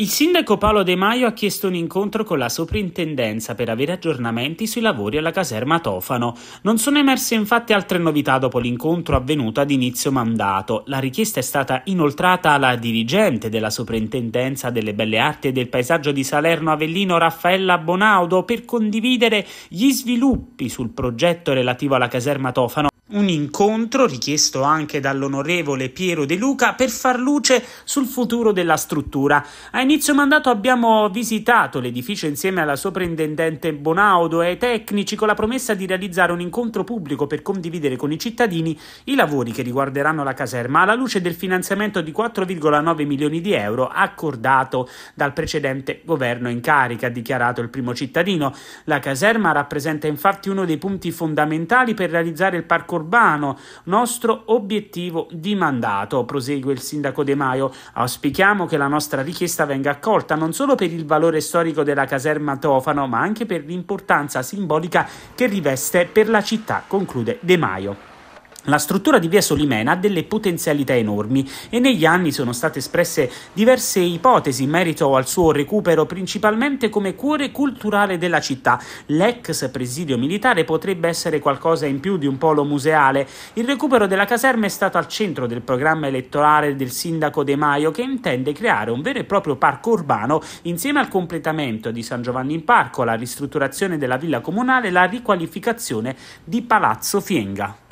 Il sindaco Paolo De Maio ha chiesto un incontro con la soprintendenza per avere aggiornamenti sui lavori alla caserma Tofano. Non sono emerse infatti altre novità dopo l'incontro avvenuto ad inizio mandato. La richiesta è stata inoltrata alla dirigente della soprintendenza delle belle arti e del paesaggio di Salerno Avellino Raffaella Bonaudo per condividere gli sviluppi sul progetto relativo alla caserma Tofano un incontro richiesto anche dall'onorevole Piero De Luca per far luce sul futuro della struttura. A inizio mandato abbiamo visitato l'edificio insieme alla soprintendente Bonaudo e ai tecnici con la promessa di realizzare un incontro pubblico per condividere con i cittadini i lavori che riguarderanno la caserma alla luce del finanziamento di 4,9 milioni di euro accordato dal precedente governo in carica, ha dichiarato il primo cittadino. La caserma rappresenta infatti uno dei punti fondamentali per realizzare il parco urbano, nostro obiettivo di mandato, prosegue il sindaco De Maio. Auspichiamo che la nostra richiesta venga accolta non solo per il valore storico della caserma Tofano, ma anche per l'importanza simbolica che riveste per la città, conclude De Maio. La struttura di via Solimena ha delle potenzialità enormi e negli anni sono state espresse diverse ipotesi in merito al suo recupero principalmente come cuore culturale della città. L'ex presidio militare potrebbe essere qualcosa in più di un polo museale. Il recupero della caserma è stato al centro del programma elettorale del sindaco De Maio che intende creare un vero e proprio parco urbano insieme al completamento di San Giovanni in Parco, la ristrutturazione della villa comunale e la riqualificazione di Palazzo Fienga.